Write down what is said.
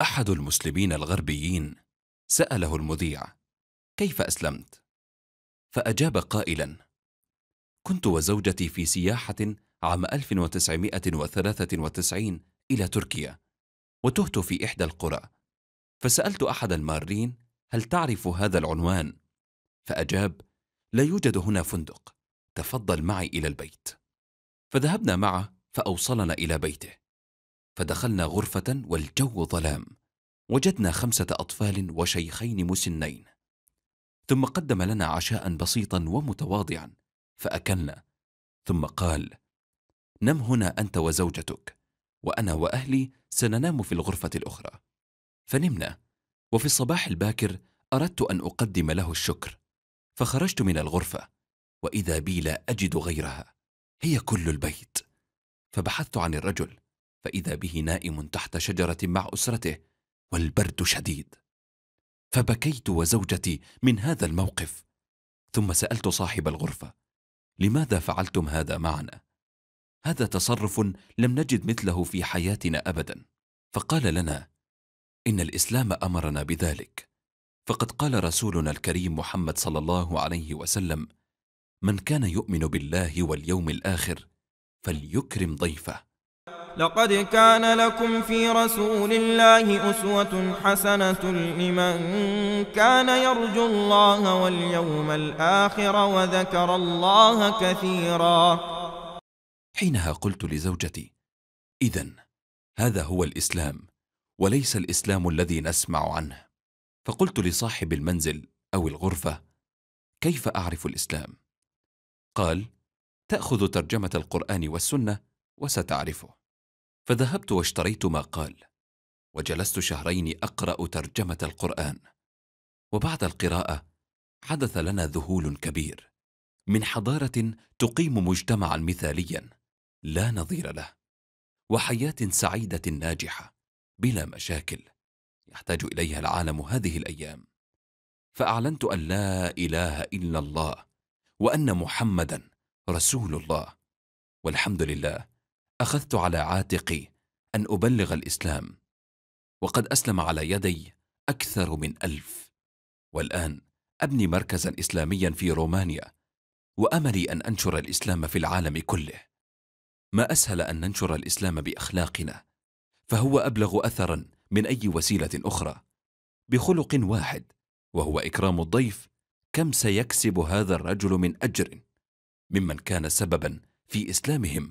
أحد المسلمين الغربيين سأله المذيع: كيف أسلمت؟ فأجاب قائلا: كنت وزوجتي في سياحة عام 1993 إلى تركيا، وتهت في إحدى القرى، فسألت أحد المارين: هل تعرف هذا العنوان؟ فأجاب: لا يوجد هنا فندق، تفضل معي إلى البيت. فذهبنا معه فأوصلنا إلى بيته. فدخلنا غرفة والجو ظلام وجدنا خمسة أطفال وشيخين مسنين ثم قدم لنا عشاء بسيطا ومتواضعا فأكلنا ثم قال نم هنا أنت وزوجتك وأنا وأهلي سننام في الغرفة الأخرى فنمنا وفي الصباح الباكر أردت أن أقدم له الشكر فخرجت من الغرفة وإذا بي لا أجد غيرها هي كل البيت فبحثت عن الرجل فإذا به نائم تحت شجرة مع أسرته والبرد شديد فبكيت وزوجتي من هذا الموقف ثم سألت صاحب الغرفة لماذا فعلتم هذا معنا؟ هذا تصرف لم نجد مثله في حياتنا أبدا فقال لنا إن الإسلام أمرنا بذلك فقد قال رسولنا الكريم محمد صلى الله عليه وسلم من كان يؤمن بالله واليوم الآخر فليكرم ضيفه لقد كان لكم في رسول الله أسوة حسنة لمن كان يرجو الله واليوم الآخر وذكر الله كثيرا حينها قلت لزوجتي إذا هذا هو الإسلام وليس الإسلام الذي نسمع عنه فقلت لصاحب المنزل أو الغرفة كيف أعرف الإسلام؟ قال تأخذ ترجمة القرآن والسنة وستعرفه فذهبت واشتريت ما قال وجلست شهرين اقرا ترجمه القران وبعد القراءه حدث لنا ذهول كبير من حضاره تقيم مجتمعا مثاليا لا نظير له وحياه سعيده ناجحه بلا مشاكل يحتاج اليها العالم هذه الايام فاعلنت ان لا اله الا الله وان محمدا رسول الله والحمد لله اخذت على عاتقي ان ابلغ الاسلام وقد اسلم على يدي اكثر من الف والان ابني مركزا اسلاميا في رومانيا واملي ان انشر الاسلام في العالم كله ما اسهل ان ننشر الاسلام باخلاقنا فهو ابلغ اثرا من اي وسيله اخرى بخلق واحد وهو اكرام الضيف كم سيكسب هذا الرجل من اجر ممن كان سببا في اسلامهم